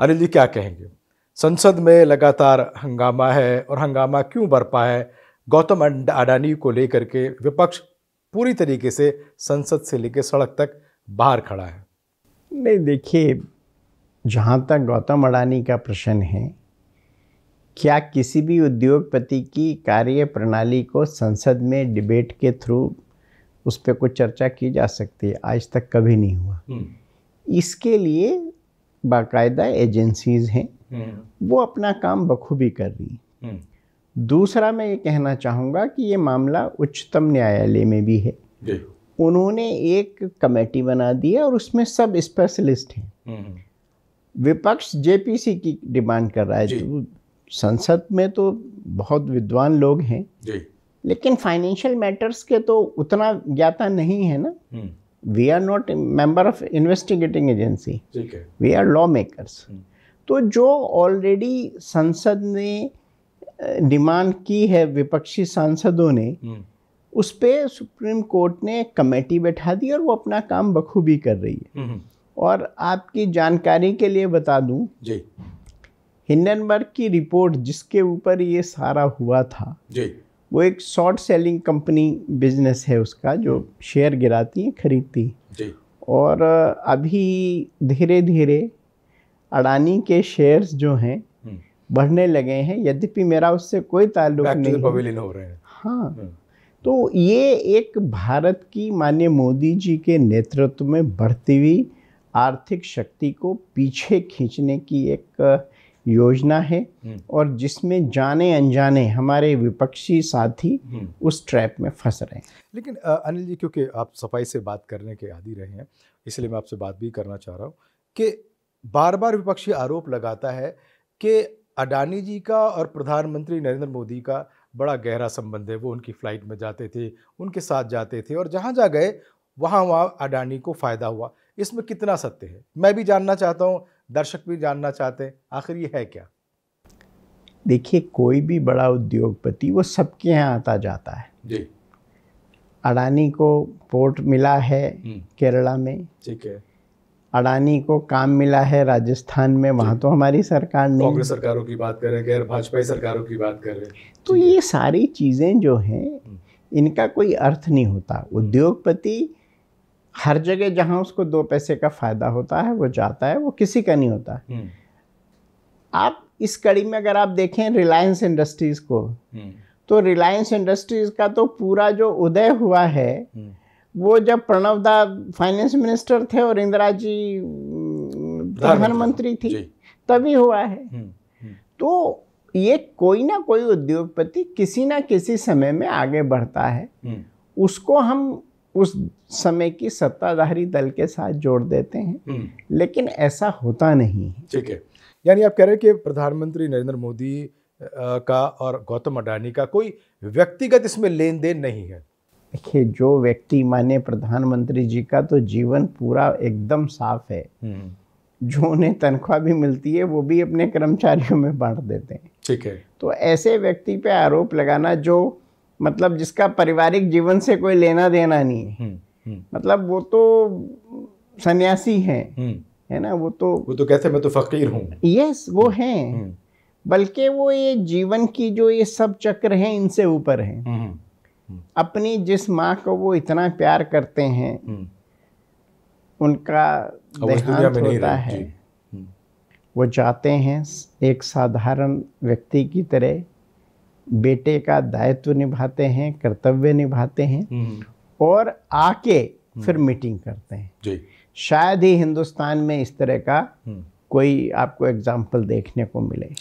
अनिल जी क्या कहेंगे संसद में लगातार हंगामा है और हंगामा क्यों बरपा है गौतम अडानी को लेकर के विपक्ष पूरी तरीके से संसद से लेकर सड़क तक बाहर खड़ा है नहीं देखिए जहाँ तक गौतम अडानी का प्रश्न है क्या किसी भी उद्योगपति की कार्य प्रणाली को संसद में डिबेट के थ्रू उस पर कुछ चर्चा की जा सकती है आज तक कभी नहीं हुआ हम्म। इसके लिए बाकायदा एजेंसीज हैं हम्म। वो अपना काम बखूबी कर रही हैं हम्म। दूसरा मैं ये कहना चाहूँगा कि ये मामला उच्चतम न्यायालय में भी है उन्होंने एक कमेटी बना दी है और उसमें सब स्पेशलिस्ट हैं हम्म। विपक्ष जेपीसी की डिमांड कर रहा है तो संसद में तो बहुत विद्वान लोग हैं लेकिन फाइनेंशियल मैटर्स के तो उतना ज्ञाता नहीं है ना we are not member of investigating agency we are law makers तो जो ऑलरेडी संसद ने डिमांड की है विपक्षी सांसदों ने hmm. उस पर सुप्रीम कोर्ट ने कमेटी बैठा दी और वो अपना काम बखूबी कर रही है hmm, hmm. और आपकी जानकारी के लिए बता दूं जी हिंडनबर्ग की रिपोर्ट जिसके ऊपर ये सारा हुआ था जी वो एक शॉर्ट सेलिंग कंपनी बिजनेस है उसका जो हम्म। शेयर गिराती है खरीदती है और अभी धीरे धीरे अडानी के शेयर्स जो हैं हम्म। बढ़ने लगे हैं यद्यपि मेरा उससे कोई ताल्लुक नहीं हो रहे हैं हाँ हम्म। तो ये एक भारत की माननीय मोदी जी के नेतृत्व में बढ़ती हुई आर्थिक शक्ति को पीछे खींचने की एक योजना है हम्म। और जिसमें जाने अनजाने हमारे विपक्षी साथी हम्म। उस ट्रैप में फंस रहे हैं लेकिन अनिल जी क्योंकि आप सफाई से बात करने के आदि रहे हैं इसलिए मैं आपसे बात भी करना चाह रहा हूँ कि बार बार विपक्षी आरोप लगाता है कि अडानी जी का और प्रधानमंत्री नरेंद्र मोदी का बड़ा गहरा संबंध है वो उनकी फ़्लाइट में जाते थे उनके साथ जाते थे और जहाँ जहाँ गए वहाँ वहाँ अडानी को फ़ायदा हुआ इसमें कितना सत्य है मैं भी जानना चाहता हूँ दर्शक भी जानना चाहते हैं आखिर ये है क्या देखिए कोई भी बड़ा उद्योगपति वो सबके यहाँ आता जाता है जी अडानी को पोर्ट मिला है हम्म। केरला में ठीक है अडानी को काम मिला है राजस्थान में वहां तो हमारी सरकार नहीं कांग्रेस सरकारों की बात कर रहे हैं गैर सरकारों की बात कर रहे हैं तो ये सारी चीज़ें जो हैं हम्म। इनका कोई अर्थ नहीं होता हम्म। उद्योगपति हर जगह जहां उसको दो पैसे का फ़ायदा होता है वो जाता है वो किसी का नहीं होता हम्म। आप इस कड़ी में अगर आप देखें रिलायंस इंडस्ट्रीज़ को हम्म। तो रिलायंस इंडस्ट्रीज़ का तो पूरा जो उदय हुआ है हम्म। वो जब प्रणव दा फाइनेंस मिनिस्टर थे और इंदिरा जी प्रधानमंत्री थी तभी हुआ है तो ये कोई ना कोई उद्योगपति किसी ना किसी समय में आगे बढ़ता है उसको हम उस समय की सत्ताधारी दल के साथ जोड़ देते हैं हम्म। लेकिन ऐसा होता नहीं है ठीक है यानी आप कह रहे हैं कि प्रधानमंत्री नरेंद्र मोदी का और गौतम अडानी का कोई व्यक्तिगत इसमें लेन देन नहीं है देखिए जो व्यक्ति माने प्रधानमंत्री जी का तो जीवन पूरा एकदम साफ है हम्म। जो उन्हें तनख्वाह भी मिलती है वो भी अपने कर्मचारियों में बांट देते हैं ठीक है तो ऐसे व्यक्ति पे आरोप लगाना जो मतलब जिसका पारिवारिक जीवन से कोई लेना देना नहीं है हम्म, हम्म। मतलब वो तो सन्यासी है हम्म। है ना वो तो वो तो कहते मैं तो फकीर हूँ यस वो है बल्कि वो ये जीवन की जो ये सब चक्र हैं इनसे ऊपर हैं अपनी जिस माँ को वो इतना प्यार करते हैं उनका देहांत होता है वो जाते हैं एक साधारण व्यक्ति की तरह बेटे का दायित्व निभाते हैं कर्तव्य निभाते हैं हम्म। और आके हम्म। फिर मीटिंग करते हैं जी शायद ही हिंदुस्तान में इस तरह का हम्म। कोई आपको एग्जाम्पल देखने को मिले